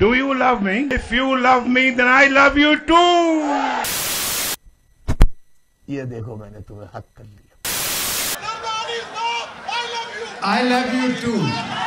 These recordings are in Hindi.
Do you love me? If you love me, then I love you too. ये देखो मैंने तुम्हें हक कर लिया love you too.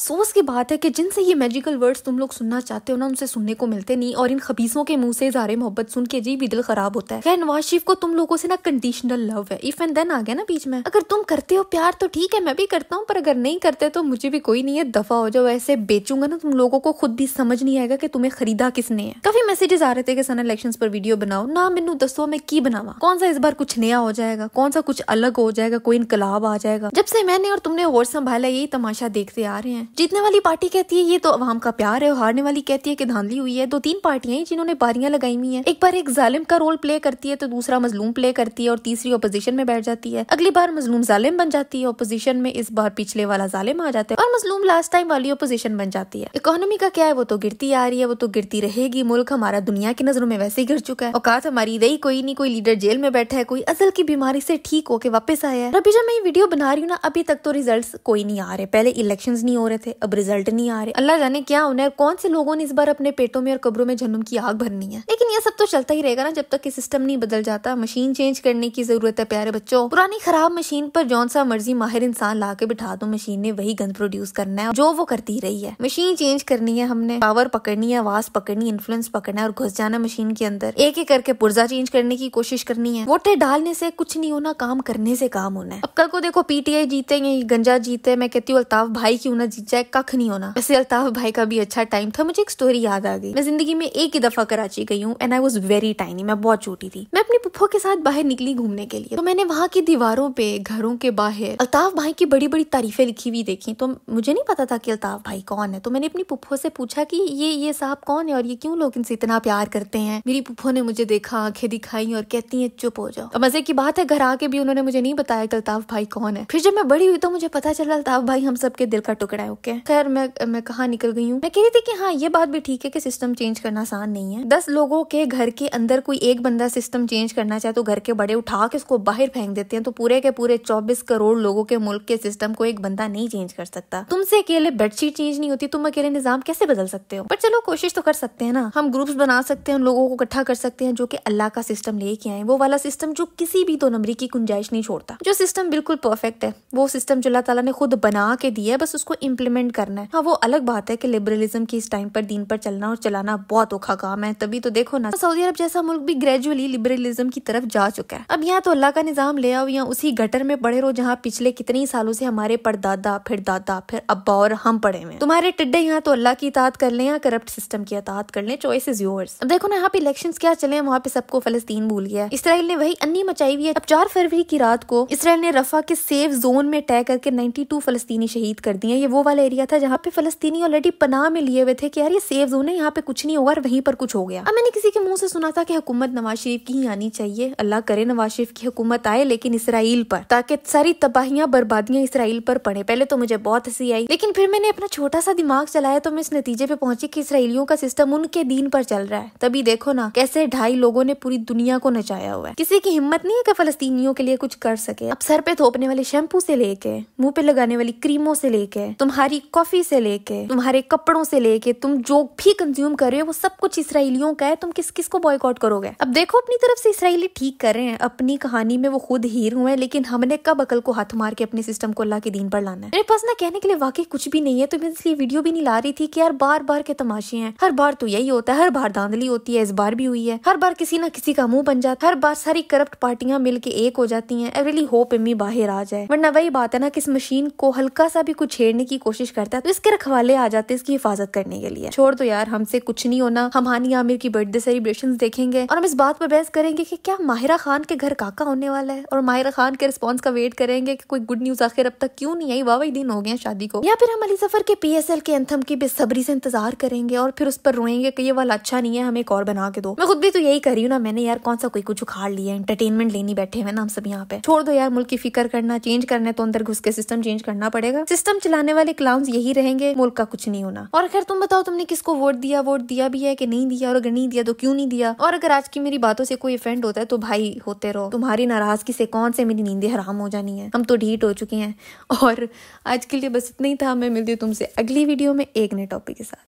अफसोस की बात है कि जिनसे ये मैजिकल वर्ड्स तुम लोग सुनना चाहते हो ना उनसे सुनने को मिलते नहीं और इन खबीसों के मुंह से जारे मोहब्बत सुन के जी भी दिल खराब होता है नवाज शरीफ को तुम लोगों से ना कंडीशनल लव है इफ एंड देन आ गया ना बीच में अगर तुम करते हो प्यार तो ठीक है मैं भी करता हूँ पर अगर नहीं करते तो मुझे भी कोई नहीं है दफा हो जाओ ऐसे बेचूंगा ना तुम लोगों को खुद भी समझ नहीं आएगा कि तुम्हें खरीदा किसने है काफी मैसेजेस आ रहे थे कि सन इलेक्शन पर वीडियो बनाओ ना मेनू दसो मैं की बनावा कौन सा इस बार कुछ नया हो जाएगा कौन सा कुछ अलग हो जाएगा कोई इनकलाब आ जाएगा जब से मैंने और तुमने और संभाला यही तमाशा देखते आ रहे हैं जीतने वाली पार्टी कहती है ये तो अवाम का प्यार है और हारने वाली कहती है कि धांधली हुई है दो तीन पार्टियां हैं जिन्होंने बारियां लगाई हुई है एक बार एक जालिम का रोल प्ले करती है तो दूसरा मजलूम प्ले करती है और तीसरी ओपोजिशन में बैठ जाती है अगली बार मजलूम जालिम बन जाती है ओपोजिशन में इस बार पिछले वाला जालिम आ जाता है और मजलूम लास्ट टाइम वाली ओपोजिशन बन जाती है इकोनॉमी का क्या है वो तो गिरती आ रही है वो तो गिरती रहेगी मुल्क हमारा दुनिया की नजरों में वैसे ही गिर चुका है औकात हमारी रही कोई नहीं कोई लीडर जेल में बैठा है कोई असल की बीमारी से ठीक होकर वापस आया है अभी जब मैं ये वीडियो बना रही हूँ ना अभी तक तो रिजल्ट कोई नहीं आ रहे पहले इलेक्शन नहीं हो रहे थे अब रिजल्ट नहीं आ रहे अल्लाह जाने क्या उन्हें कौन से लोगों ने इस बार अपने पेटों में और कब्रों में जन्म की आग भरनी है लेकिन ये सब तो चलता ही रहेगा ना जब तक कि सिस्टम नहीं बदल जाता मशीन चेंज करने की जरूरत है प्यारे बच्चों पुरानी खराब मशीन पर जौन सा मर्जी माहिर इंसान ला के बिठा दो मशीन ने वही गंद प्रोड्यूस करना है जो वो करती रही है मशीन चेंज करनी है हमने पावर पकड़नी है आवाज पकड़नी इन्फ्लुएंस पकड़ना है और घुस जाना मशीन के अंदर एक एक करके पुर्जा चेंज करने की कोशिश करनी है वोटे डालने से कुछ नहीं होना काम करने से काम होना है अब कल को देखो पीटीआई जीते गंजा जीते मैं कहती हूँ अल्ताफ भाई क्यों ना जीत जाए कख नहीं होना वैसे अल्ताफ भाई का भी अच्छा टाइम था मुझे एक स्टोरी याद आ गई मैं जिंदगी में एक ही दफा कराची गई हूँ and I was very tiny मैं बहुत छोटी थी मैं अपनी पुप्पो के साथ बाहर निकली घूमने के लिए तो मैंने वहाँ की दीवारों पे घरों के बाहर अल्ताफ भाई की बड़ी बड़ी तारीफें लिखी हुई देखी तो मुझे नहीं पता था कि अल्ताफ भाई कौन है तो मैंने अपनी पुप्पो से पूछा कि ये ये साहब कौन है और ये क्यों लोग इनसे इतना प्यार करते हैं मेरी पुप्पो ने मुझे देखा आंखें दिखाई और कहती है चुप हो जाओ और मजे की बात है घर आके भी उन्होंने मुझे नहीं बताया कि अल्ताफ भाई कौन है फिर जब मैं बड़ी हुई तो मुझे पता चला अल्ताफ भाई हम सबके दिल का टुकड़ा है ओके खैर मैं मैं कहा निकल गई हूँ मैं कह रही थी कि हाँ ये बात भी ठीक है कि सिस्टम चेंज करना आसान नहीं है दस लोगों के घर के अंदर कोई एक बंदा सिस्टम चेंज करना चाहे तो घर के बड़े उठा के उसको बाहर फेंक देते हैं तो पूरे के पूरे 24 करोड़ लोगों के मुल्क के सिस्टम को एक बंदा नहीं चेंज कर सकता तुमसे अकेले बेडशीट चेंज नहीं होती तुम अकेले निजाम कैसे बदल सकते हो पर चलो कोशिश तो कर सकते हैं ना हम ग्रुप्स बना सकते हैं उन लोगों को इकट्ठा कर सकते हैं जो की अल्लाह का सिस्टम लेके आए वो वाला सिस्टम जो किसी भी दो नंबरी की गुंजाइश नहीं छोड़ता जो सिस्टम बिल्कुल परफेक्ट है वो सिस्टम जो अल्लाह तला ने खुद बना के दिया है बस उसको इम्प्लीमेंट करना है हाँ वो अलग बात है की लिबरलिज्म की इस टाइम पर दिन पर चलना और चलाना बहुत औखा काम है तभी तो देखो होना सऊदी अरब जैसा मुल्क भी ग्रेजुअली लिबरलिज्म की तरफ जा चुका है अब यहाँ तो अल्लाह का निज़ाम ले आओ या उसी गटर में पड़े रहो जहाँ पिछले कितने सालों से हमारे परदादा फिर दादा फिर अब्बा और हम पड़े हुए तुम्हारे टिड्डे यहाँ तो अल्लाह की इतात कर ले या करप्ट सिस्टम की इतात कर ले चॉइस इज योर्स अब देखो ना यहाँ पे इलेक्शन क्या चले वहाँ पे सबको फलस्तीन भूल गया इसराइल ने वही अन्नी मचाई हुई है अब चार फरवरी की रात को इसराइल ने रफा के सेफ जोन में अटैक करके नाइन्टी टू फलस्तीनी शहीद कर दिए ये वो वाला एरिया था जहाँ पे फलस्तीनी ऑलरेडी पनाह में लिए हुए थे कि यार ये सेफ जोन है यहाँ पे कुछ नहीं होगा और वहीं पर कुछ हो गया अब मैंने किसी किसी के मुंह से सुना था कि हुकूमत नवाज शरीफ की ही आनी चाहिए अल्लाह करे नवाज शरीफ की हुकूमत आए लेकिन इसराइल पर ताकि सारी तबाहियां बर्बादियां इसराइल पर पड़े पहले तो मुझे बहुत हंसी आई लेकिन फिर मैंने अपना छोटा सा दिमाग चलाया तो मैं इस नतीजे पे पहुंची कि इसराइलियों का सिस्टम उनके दीन पर चल रहा है तभी देखो ना कैसे ढाई लोगों ने पूरी दुनिया को नचाया हुआ है किसी की हिम्मत नहीं है कि फलस्तीनियों के लिए कुछ कर सके अब सर पे थोपने वाले शैम्पू से लेके मुंह पे लगाने वाली क्रीमों से लेके तुम्हारी कॉफी से लेके तुम्हारे कपड़ों से लेके तुम जो भी कंज्यूम कर रहे हो वो सब कुछ इसराइलियों का है तुम किस किस को बॉयकॉट करोगे अब देखो अपनी तरफ से इसराइली ठीक कर रहे हैं अपनी कहानी में वो खुद हीर हुए लेकिन हमने कब अकल को हाथ मार के अपने सिस्टम को अल्लाह के दिन पर लाना है मेरे पास ना कहने के लिए वाकई कुछ भी नहीं है तो मैं इसलिए वीडियो भी नहीं ला रही थी कि यार बार बार के तमाशे हैं हर बार तो यही होता है हर बार धांधली होती है इस बार भी हुई है हर बार किसी ना किसी का मुंह बन जाता है हर बार सारी करप्ट पार्टियां मिलके एक हो जाती हैं आई रियली होप इमी बाहर आ जाए वरना वही बात है ना कि इस मशीन को हल्का सा भी कुछ छेड़ने की कोशिश करता है तो इसके रखवाले आ जाते हैं इसकी हिफाजत करने के लिए छोड़ दो यार हमसे कुछ नहीं होना हम हानी आमिर की बर्थडे सेलिब्रेशन देखेंगे और हम इस बात पर बहस करेंगे कि क्या माहिरा खान के घर काका होने वाला है और माहिरा खान के रिस्पॉन्स का वेट करेंगे कि कोई गुड न्यूज आखिर अब तक क्यों नहीं आई वाह दिन हो गए शादी को या फिर हम अली सफर के पी के एंथम की बेसब्री से इंतजार करेंगे और फिर उस पर रोएंगे कि ये वाला अच्छा नहीं है हमें एक और बना के दो मैं खुद भी तो यही करी हूँ ना मैंने यार कौन सा कोई कुछ उखाड़ लिया एंटरटेनमेंट लेनी बैठे हुए ना हम सब यहाँ पे छोड़ दो यार मुल्क की फिक्र करना चेंज करना तो अंदर घुस के सिस्टम चेंज करना पड़ेगा सिस्टम चलाने वाले क्लाउंस यही रहेंगे मुल्क का कुछ नहीं होना और अगर तुम बताओ तुमने किसको वोट दिया वोट दिया भी है कि नहीं दिया और अगर नहीं दिया तो क्यों नहीं दिया और अगर आज की मेरी बातों से कोई इफेंड होता है तो भाई होते रहो तुम्हारी नाराजगी से कौन से मेरी नींदें हराम हो जानी है हम तो ढीट हो चुके हैं और आज के लिए बस इतना ही था मैं मिलती हूँ तुमसे अगली वीडियो में एक नए टॉपिक के साथ